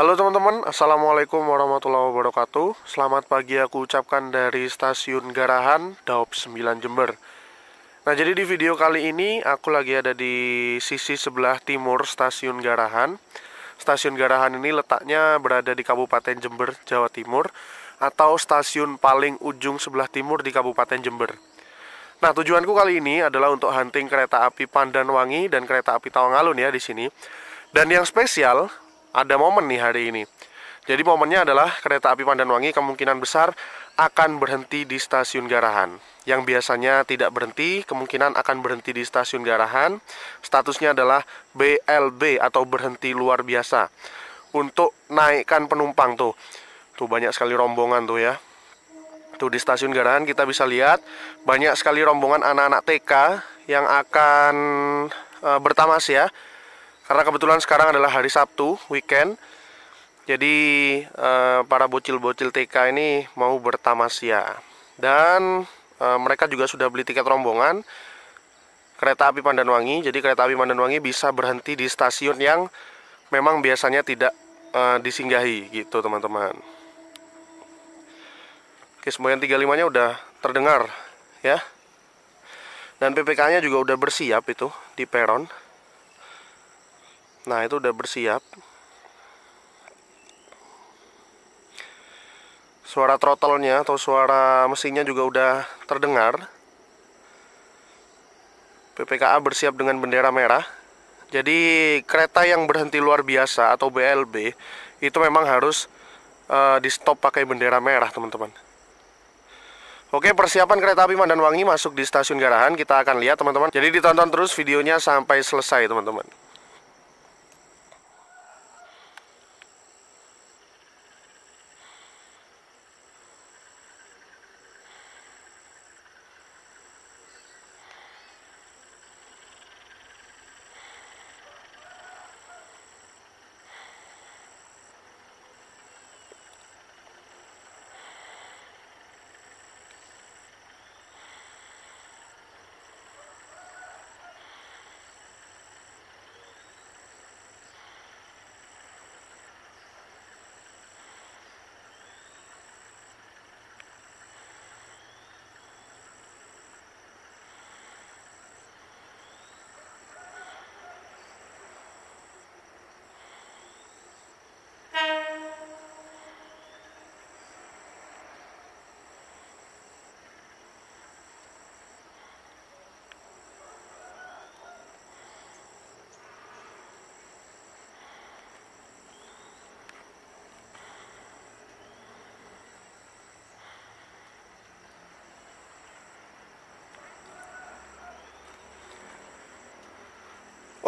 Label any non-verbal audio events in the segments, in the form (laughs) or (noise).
Halo teman-teman, Assalamualaikum warahmatullahi wabarakatuh Selamat pagi aku ucapkan dari stasiun Garahan, Daop 9 Jember Nah jadi di video kali ini aku lagi ada di sisi sebelah timur stasiun Garahan Stasiun Garahan ini letaknya berada di Kabupaten Jember, Jawa Timur Atau stasiun paling ujung sebelah timur di Kabupaten Jember Nah, tujuanku kali ini adalah untuk hunting kereta api Pandanwangi dan kereta api Tawangalun ya di sini. Dan yang spesial, ada momen nih hari ini. Jadi momennya adalah kereta api Pandanwangi kemungkinan besar akan berhenti di stasiun Garahan. Yang biasanya tidak berhenti, kemungkinan akan berhenti di stasiun Garahan. Statusnya adalah BLB atau berhenti luar biasa. Untuk naikkan penumpang tuh. Tuh banyak sekali rombongan tuh ya. Tuh di stasiun Garahan kita bisa lihat banyak sekali rombongan anak-anak TK yang akan e, bertamas ya karena kebetulan sekarang adalah hari Sabtu, weekend. Jadi e, para bocil-bocil TK ini mau bertamasya. Dan e, mereka juga sudah beli tiket rombongan kereta api Pandanwangi. Jadi kereta api Pandanwangi bisa berhenti di stasiun yang memang biasanya tidak e, disinggahi gitu, teman-teman. Oke, semboyan 35-nya udah terdengar ya. Dan PPK-nya juga udah bersiap itu di peron nah itu udah bersiap suara throttle-nya atau suara mesinnya juga udah terdengar PPKA bersiap dengan bendera merah jadi kereta yang berhenti luar biasa atau BLB itu memang harus uh, eh, di stop pakai bendera merah teman-teman Oke, persiapan kereta api Mandanwangi masuk di stasiun Garahan kita akan lihat teman-teman. Jadi ditonton terus videonya sampai selesai teman-teman.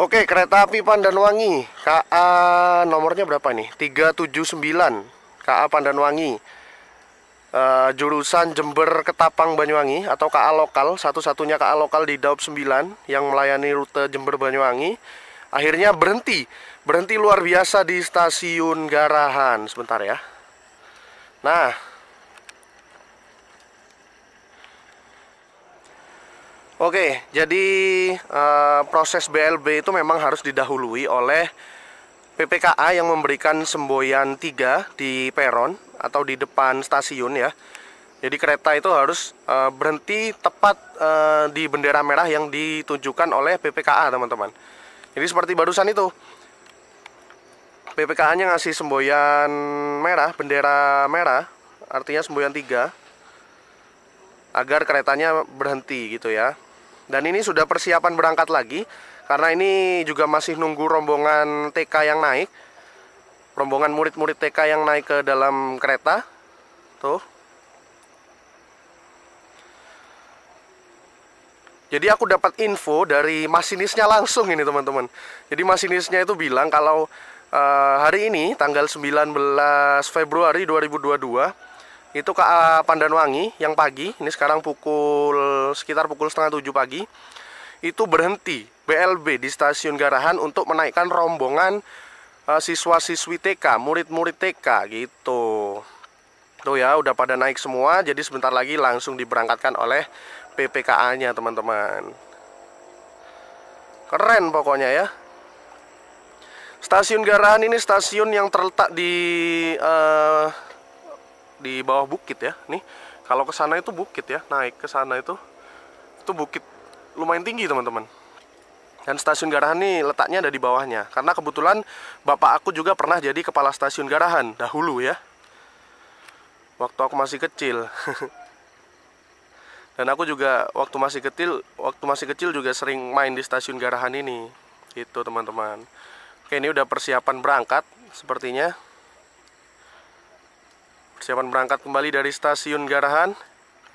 Oke, kereta api Pandanwangi KA nomornya berapa nih? 379 KA Pandanwangi uh, Jurusan Jember Ketapang Banyuwangi Atau KA lokal Satu-satunya KA lokal di Daup 9 Yang melayani rute Jember Banyuwangi Akhirnya berhenti Berhenti luar biasa di stasiun Garahan Sebentar ya Nah Oke, jadi e, proses BLB itu memang harus didahului oleh PPKA yang memberikan semboyan 3 di peron atau di depan stasiun ya. Jadi kereta itu harus e, berhenti tepat e, di bendera merah yang ditunjukkan oleh PPKA, teman-teman. Jadi seperti barusan itu. PPKA-nya ngasih semboyan merah, bendera merah, artinya semboyan 3 agar keretanya berhenti gitu ya. Dan ini sudah persiapan berangkat lagi karena ini juga masih nunggu rombongan TK yang naik. Rombongan murid-murid TK yang naik ke dalam kereta. Tuh. Jadi aku dapat info dari masinisnya langsung ini teman-teman. Jadi masinisnya itu bilang kalau uh, hari ini tanggal 19 Februari 2022 itu ke eh, Pandanwangi yang pagi ini sekarang pukul sekitar pukul setengah tujuh pagi itu berhenti BLB di stasiun Garahan untuk menaikkan rombongan eh, siswa-siswi TK murid-murid TK gitu tuh ya udah pada naik semua jadi sebentar lagi langsung diberangkatkan oleh PPKA nya teman-teman keren pokoknya ya Stasiun Garahan ini stasiun yang terletak di uh, di bawah bukit ya nih kalau ke sana itu bukit ya naik ke sana itu itu bukit lumayan tinggi teman-teman dan stasiun Garahan nih letaknya ada di bawahnya karena kebetulan bapak aku juga pernah jadi kepala stasiun Garahan dahulu ya waktu aku masih kecil (laughs) dan aku juga waktu masih kecil waktu masih kecil juga sering main di stasiun Garahan ini itu teman-teman oke ini udah persiapan berangkat sepertinya Persiapan berangkat kembali dari stasiun Garahan,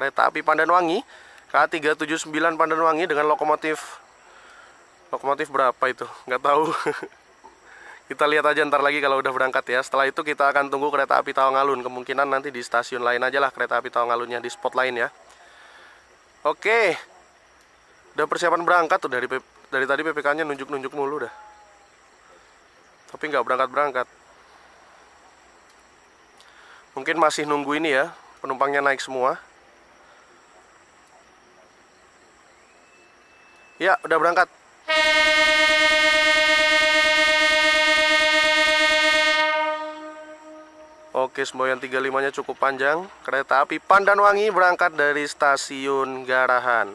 kereta api Pandanwangi, K379 Pandanwangi dengan lokomotif lokomotif berapa itu? Nggak tahu. (laughs) kita lihat aja ntar lagi kalau udah berangkat ya. Setelah itu kita akan tunggu kereta api Tawangalun. Kemungkinan nanti di stasiun lain aja lah kereta api Tawangalunnya di spot lain ya. Oke. Udah persiapan berangkat tuh dari dari tadi PPK-nya nunjuk-nunjuk mulu dah. Tapi nggak berangkat-berangkat. Mungkin masih nunggu ini ya, penumpangnya naik semua. Ya, udah berangkat. Oke, semboyan 35-nya cukup panjang. Kereta api Pandan Wangi berangkat dari stasiun Garahan.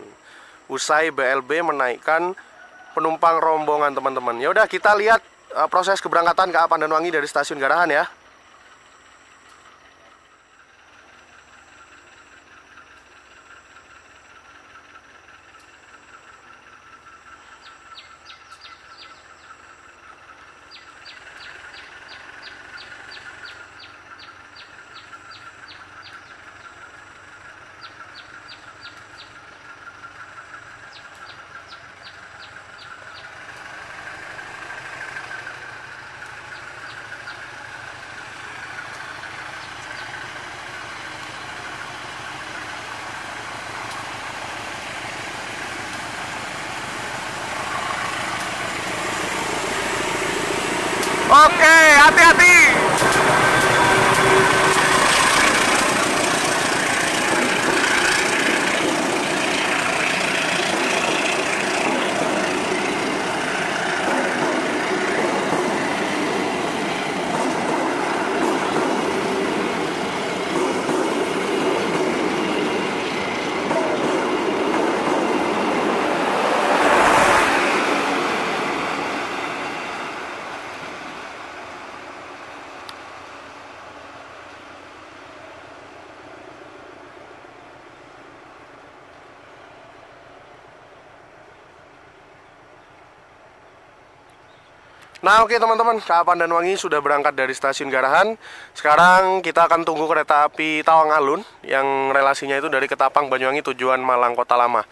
Usai BLB menaikkan penumpang rombongan teman-teman. Ya udah kita lihat eh, proses keberangkatan KA Pandanwangi dari stasiun Garahan ya. Nah oke okay, teman-teman, Wangi sudah berangkat dari stasiun Garahan. Sekarang kita akan tunggu kereta api Tawang Alun yang relasinya itu dari Ketapang Banyuwangi tujuan Malang Kota Lama.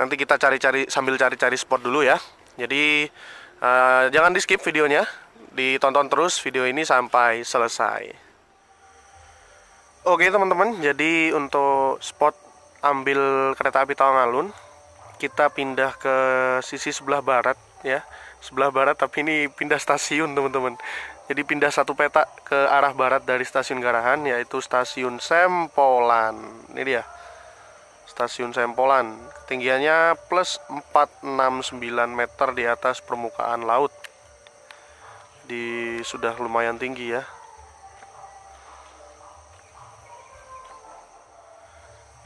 Nanti kita cari-cari sambil cari-cari spot dulu ya. Jadi uh, jangan di skip videonya, ditonton terus video ini sampai selesai. Oke okay, teman-teman, jadi untuk spot ambil kereta api Tawang Alun, kita pindah ke sisi sebelah barat ya sebelah barat tapi ini pindah stasiun teman-teman jadi pindah satu peta ke arah barat dari stasiun Garahan yaitu stasiun Sempolan ini dia stasiun Sempolan ketinggiannya plus 469 meter di atas permukaan laut di sudah lumayan tinggi ya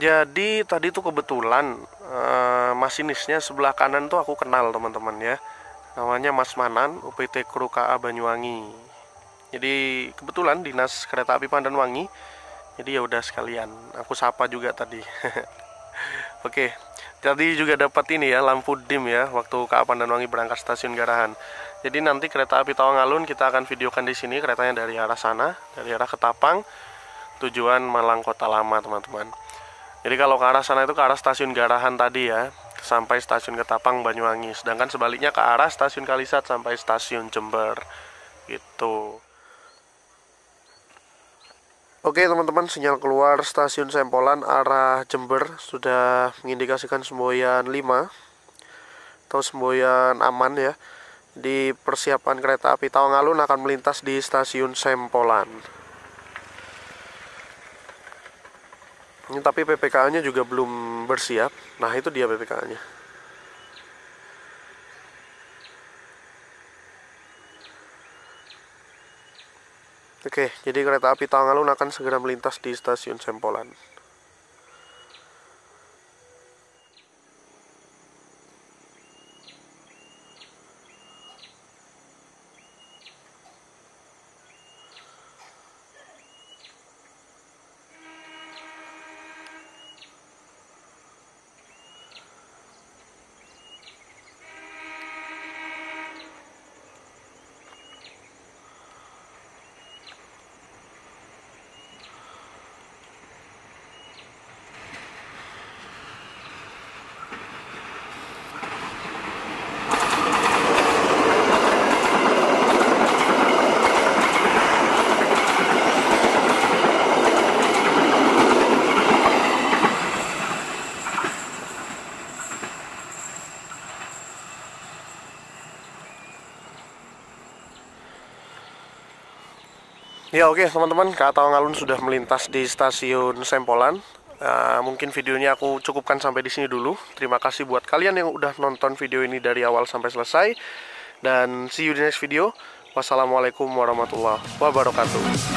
jadi tadi tuh kebetulan uh, masinisnya sebelah kanan tuh aku kenal teman-teman ya namanya Mas Manan UPT Kru KA Banyuwangi jadi kebetulan dinas kereta api Pandanwangi jadi ya udah sekalian aku sapa juga tadi (laughs) oke tadi juga dapat ini ya lampu dim ya waktu KA Pandanwangi berangkat stasiun Garahan jadi nanti kereta api Tawangalun kita akan videokan di sini keretanya dari arah sana dari arah Ketapang tujuan Malang Kota Lama teman-teman jadi kalau ke arah sana itu ke arah stasiun Garahan tadi ya sampai stasiun Ketapang Banyuwangi sedangkan sebaliknya ke arah stasiun Kalisat sampai stasiun Jember gitu Oke teman-teman sinyal keluar stasiun Sempolan arah Jember sudah mengindikasikan semboyan 5 atau semboyan aman ya di persiapan kereta api Tawangalun akan melintas di stasiun Sempolan. Ini tapi PPKA-nya juga belum bersiap. Nah, itu dia PPKA-nya. Oke, jadi kereta api Tangalun akan segera melintas di stasiun Sempolan. Ya oke okay, teman-teman, Kata Ngalun sudah melintas di stasiun Sempolan. Uh, mungkin videonya aku cukupkan sampai di sini dulu. Terima kasih buat kalian yang udah nonton video ini dari awal sampai selesai. Dan see you di next video. Wassalamualaikum warahmatullahi wabarakatuh.